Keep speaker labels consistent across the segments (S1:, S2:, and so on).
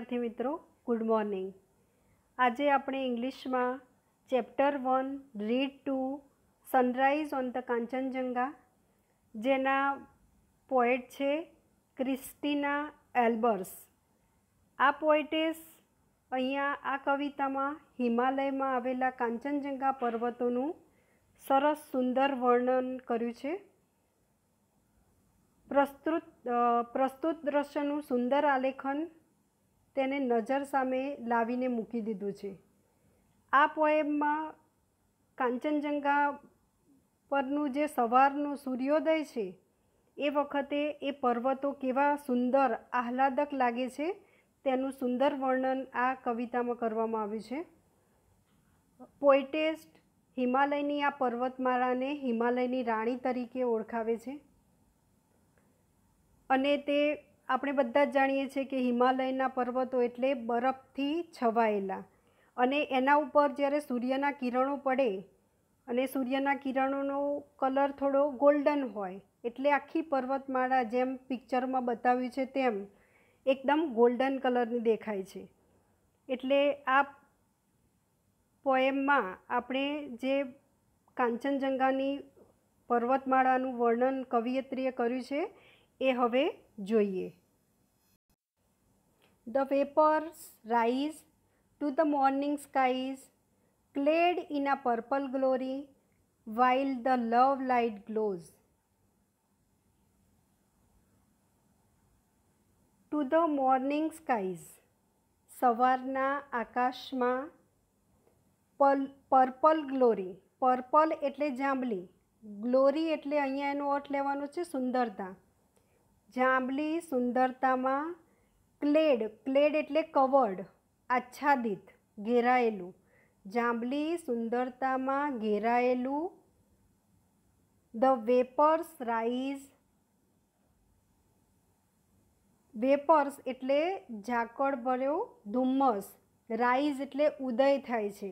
S1: વિદ્યાર્થી મિત્રો good morning આજે આપણે ઇંગ્લિશમાં chapter one read to sunrise on the Kanchenjunga જેના પોએટ છે ક્રિસ્ટીના એલ્બર્સ આ પોએટેસ અહીંયા આ કવિતામાં હિમાલયમાં આવેલા કાંચનજંઘા પર્વતોનું સરસ સુંદર વર્ણન કર્યું છે પ્રસ્તુત પ્રસ્તુત દ્રશ્યનું સુંદર આલેખન તેને નજર સામે લાવીને મૂકી દીધું છે આ પોએમમાં કાંચનજંઘા પરનું જે સવારનું સૂર્યોદય છે એ વખતે એ પર્વતો કેવા સુંદર આહલાદક લાગે છે તેનું સુંદર વર્ણન આ કવિતામાં કરવામાં આવ્યું છે પોઇટેસ્ટ હિમાલયની આ પર્વતમાળાને હિમાલયની રાણી તરીકે ઓળખાવે છે અને તે આપણે બધા જ જાણીએ છીએ કે હિમાલયના પર્વતો એટલે બરફથી છવાયેલા અને એના ઉપર જ્યારે સૂર્યના કિરણો પડે અને સૂર્યના કિરણોનો કલર થોડો ગોલ્ડન હોય એટલે આખી પર્વતમાળા જેમ પિક્ચરમાં બતાવ્યું છે તેમ એકદમ ગોલ્ડન કલરની દેખાય છે એટલે આ પોએમમાં આપણે જે કાંચનજંઘાની પર્વતમાળાનું વર્ણન કવિયત્રીએ કર્યું છે એ હવે જોઈએ The vapors rise to the morning skies, clad in a purple glory, while the love light glows. To the morning skies, સવારના આકાશમાં પલ પર્પલ ગ્લોરી પર્પલ એટલે જાંબલી ગ્લોરી એટલે અહીંયા એનો અર્થ લેવાનો છે સુંદરતા જાંબલી સુંદરતામાં ક્લેડ ક્લેડ એટલે કવર્ડ આચ્છાદિત ઘેરાયેલું જાંબલી સુંદરતામાં ઘેરાયેલું ધ વેપર્સ રાઈઝ વેપર્સ એટલે ઝાકળ ભર્યો ધુમ્મસ રાઈઝ એટલે ઉદય થાય છે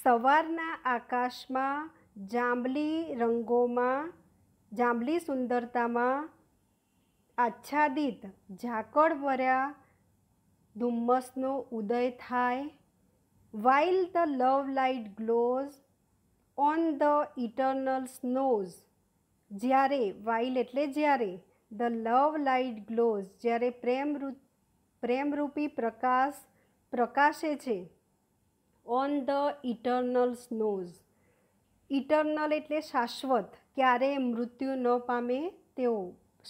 S1: સવારના આકાશમાં જાંબલી રંગોમાં જાંબલી સુંદરતામાં આચ્છાદિત ઝાકળ ભર્યા ધુમ્મસનો ઉદય થાય while the love light glows on the eternal snows જ્યારે વાઇલ એટલે જ્યારે ધ લવ લાઇટ ગ્લોઝ જ્યારે પ્રેમ પ્રેમરૂપી પ્રકાશ પ્રકાશે છે on the eternal snows eternal એટલે શાશ્વત ક્યારેય મૃત્યુ ન પામે તેઓ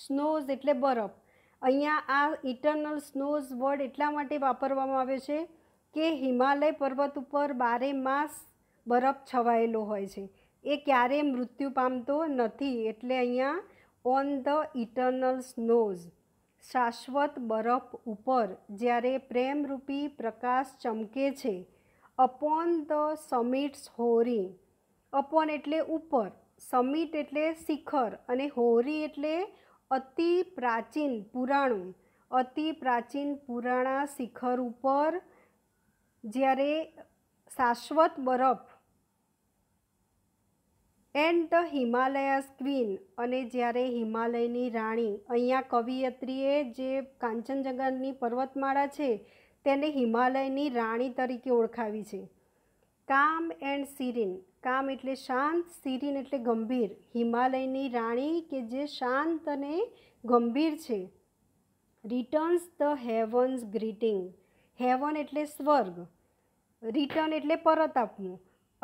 S1: સ્નોઝ એટલે બરફ અહીંયા આ ઇટર્નલ સ્નોઝ વર્ડ એટલા માટે વાપરવામાં આવે છે કે હિમાલય પર્વત ઉપર બારે માસ બરફ છવાયેલો હોય છે એ ક્યારેય મૃત્યુ પામતો નથી એટલે અહીંયા ઓન ધ ઇટર્નલ સ્નોઝ શાશ્વત બરફ ઉપર જ્યારે પ્રેમરૂપી પ્રકાશ ચમકે છે upon the summits hoary upon એટલે ઉપર સમિટ એટલે શિખર અને હોરી એટલે અતિ પ્રાચીન પુરાણું અતિ પ્રાચીન પુરાણા શિખર ઉપર જ્યારે શાશ્વત બરફ એન્ડ ધ હિમાલયાસ ક્વીન અને જ્યારે હિમાલયની રાણી અહીંયા કવિયત્રીએ જે કાંચનજંગાની પર્વતમાળા છે તેને હિમાલયની રાણી તરીકે ઓળખાવી છે કામ એન્ડ સિરિન કામ એટલે શાંત સિરિન એટલે ગંભીર હિમાલયની રાણી કે જે શાંત અને ગંભીર છે returns the heavens greeting heaven એટલે સ્વર્ગ રિટર્ન એટલે પરત આપવું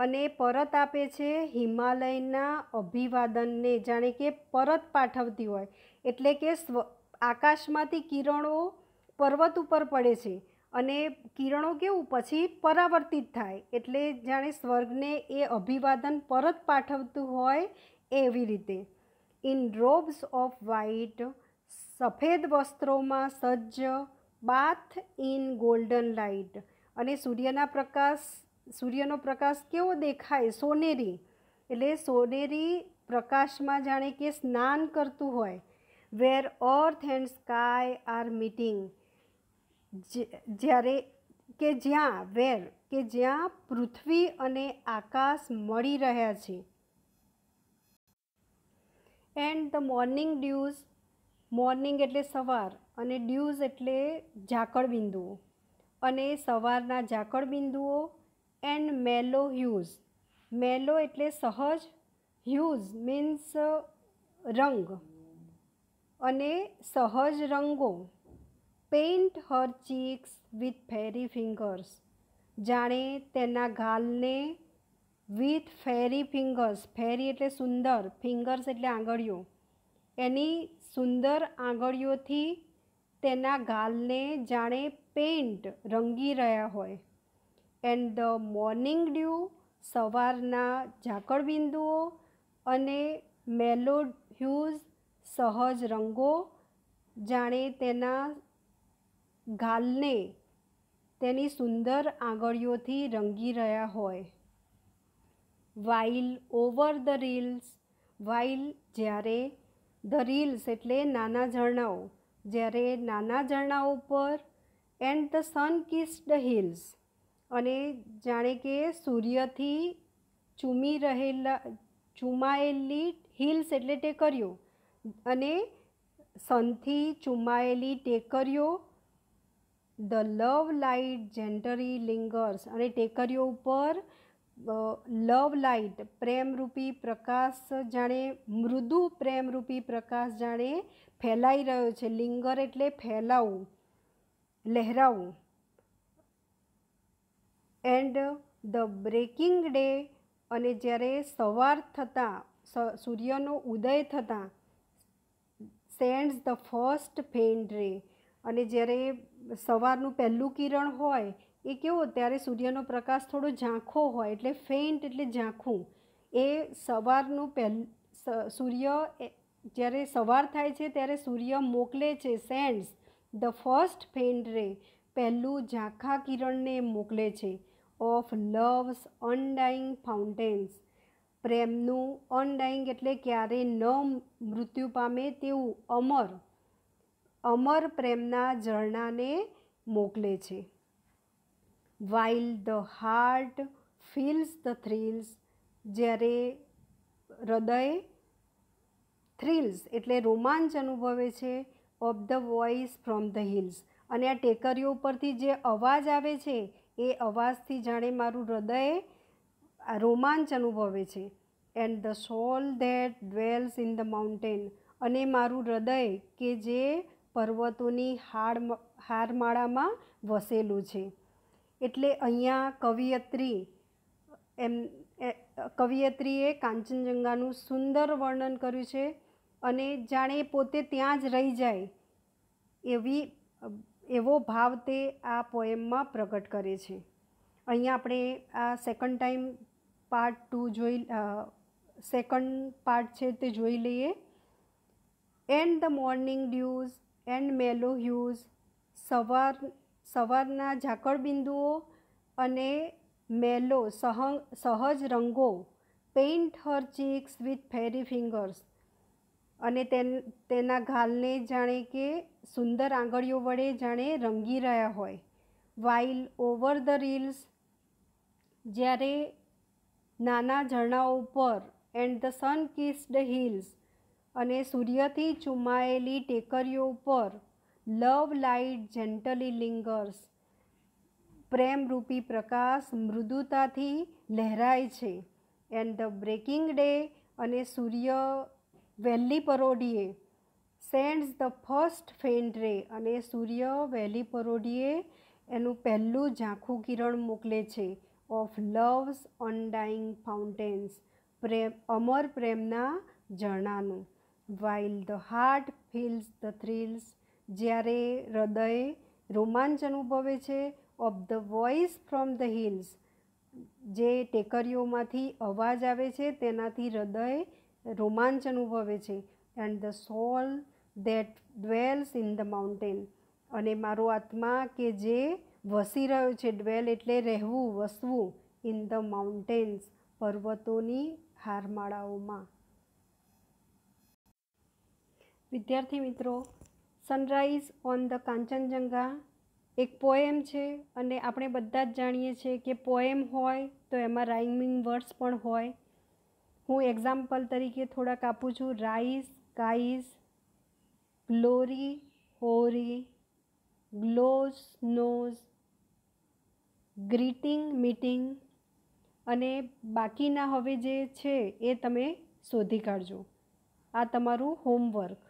S1: અને પરત આપે છે હિમાલયના અભિવાદનને જાણે કે પરત પાઠવતી હોય એટલે કે સ્વ આકાશમાંથી કિરણો પર્વત ઉપર પડે છે અને કિરણો કેવું પછી પરાવર્તિત થાય એટલે જાણે સ્વર્ગને એ અભિવાદન પરત પાઠવતું હોય એવી રીતે ઇન રોબ્સ ઓફ વ્હાઇટ સફેદ વસ્ત્રોમાં સજ્જ બાથ ઇન ગોલ્ડન લાઇટ અને સૂર્યના પ્રકાશ સૂર્યનો પ્રકાશ કેવો દેખાય સોનેરી એટલે સોનેરી પ્રકાશમાં જાણે કે સ્નાન કરતું હોય where earth and sky are meeting જ્યારે કે જ્યાં વેર કે જ્યાં પૃથ્વી અને આકાશ મળી રહ્યા છે and the morning dews morning એટલે સવાર અને ડ્યુઝ એટલે ઝાકળ બિંદુઓ અને સવારના ઝાકળ બિંદુઓ એન્ડ મેલો હ્યુઝ મેલો એટલે સહજ હ્યુઝ મીન્સ રંગ અને સહજ રંગો paint her cheeks with fairy fingers જાણે તેના ગાલને વિથ ફેરી ફિંગર્સ ફેરી એટલે સુંદર ફિંગર્સ એટલે આંગળીઓ એની સુંદર આંગળીઓથી તેના ગાલને જાણે પેઇન્ટ રંગી રહ્યા હોય એન્ડ ધ મોર્નિંગ ડ્યુ સવારના ઝાકળ બિંદુઓ અને મેલો હ્યુઝ સહજ રંગો જાણે તેના ગાલને તેની સુંદર આંગળીઓથી રંગી રહ્યા હોય while over the rills while જ્યારે ધ રીલ્સ એટલે નાના ઝરણાઓ જ્યારે નાના ઝરણા ઉપર and the sun kissed hills અને જાણે કે સૂર્યથી ચૂમી રહેલા ચુમાયેલી હિલ્સ એટલે ટેકરીઓ અને સનથી ચુમાયેલી ટેકરીઓ the love light gently lingers અને ટેકરીઓ ઉપર લવ લાઇટ પ્રેમરૂપી પ્રકાશ જાણે મૃદુ પ્રેમરૂપી પ્રકાશ જાણે ફેલાઈ રહ્યો છે લિંગર એટલે ફેલાવું લહેરાવું એન્ડ ધ બ્રેકિંગ ડે અને જ્યારે સવાર થતાં સૂર્યનો ઉદય થતાં સેન્ડ્સ ધ ફર્સ્ટ ફેન રે અને જ્યારે સવારનું પહેલું કિરણ હોય એ કેવો ત્યારે સૂર્યનો પ્રકાશ થોડો ઝાંખો હોય એટલે ફેઇન્ટ એટલે ઝાંખું એ સવારનું પહેલ સૂર્ય જ્યારે સવાર થાય છે ત્યારે સૂર્ય મોકલે છે સેન્ડ્સ ધ ફર્સ્ટ ફેન્ડ રે પહેલું ઝાંખા કિરણને મોકલે છે ઓફ લવ્સ અનડાઈંગ ફાઉન્ટેન્સ પ્રેમનું અનડાઈંગ એટલે ક્યારે ન મૃત્યુ પામે તેવું અમર અમર પ્રેમના ઝરણાને મોકલે છે while the heart feels the thrills જ્યારે હૃદય થ્રિલ્સ એટલે રોમાંચ અનુભવે છે of the voice from the hills અને આ ટેકરીઓ ઉપરથી જે અવાજ આવે છે એ અવાજથી જાણે મારું હૃદય રોમાંચ અનુભવે છે and the soul that dwells in the mountain અને મારું હૃદય કે જે પર્વતોની હાડ હારમાળામાં વસેલું છે એટલે અહીંયા કવિયત્રી એમ કવિયત્રીએ કાંચનજંગાનું સુંદર વર્ણન કર્યું છે અને જાણે પોતે ત્યાં જ રહી જાય એવી એવો ભાવ તે આ પોએમમાં પ્રગટ કરે છે અહીંયા આપણે આ સેકન્ડ ટાઈમ પાર્ટ ટુ જોઈ સેકન્ડ પાર્ટ છે તે જોઈ લઈએ and the morning dews and mellow hues સવાર સવારના ઝાકળ બિંદુઓ અને મેલો સહંગ સહજ રંગો paint her cheeks with fairy fingers અને તેન તેના ગાલને જાણે કે સુંદર આંગળીઓ વડે જાણે રંગી રહ્યા હોય વાઇલ ઓવર ધ રીલ્સ જ્યારે નાના ઝરણાઓ ઉપર and the sun kissed hills અને સૂર્યથી ચુમાયેલી ટેકરીઓ પર લવ લાઇટ જેન્ટલી લિંગર્સ પ્રેમરૂપી પ્રકાશ મૃદુતાથી લહેરાય છે એન્ડ ધ બ્રેકિંગ ડે અને સૂર્ય વહેલી પરોડીએ sends the first faint ray અને સૂર્ય વહેલી પરોડીએ એનું પહેલું ઝાંખું કિરણ મોકલે છે ઓફ લવ્સ અનડાઇંગ ફાઉન્ટેન્સ પ્રેમ અમર પ્રેમના ઝરણાનું while the heart feels the thrills જ્યારે હૃદય રોમાંચ અનુભવે છે of the voice from the hills જે ટેકરીઓમાંથી અવાજ આવે છે તેનાથી હૃદય રોમાંચ અનુભવે છે and the soul that dwells in the mountain અને મારો આત્મા કે જે વસી રહ્યો છે ડ્વેલ એટલે રહેવું વસવું ઇન ધ માઉન્ટેન્સ પર્વતોની હારમાળાઓમાં વિદ્યાર્થી મિત્રો સનરાઈઝ ઓન ધ કાંચનજંઘા એક પોએમ છે અને આપણે બધા જ જાણીએ છીએ કે પોએમ હોય તો એમાં રાઇમિંગ વર્ડ્સ પણ હોય હું એક્ઝામ્પલ તરીકે થોડાક આપું છું રાઈસ કાઈઝ glory hoary glows knows greeting meeting અને બાકીના હવે જે છે એ તમે શોધી કાઢજો આ તમારું હોમવર્ક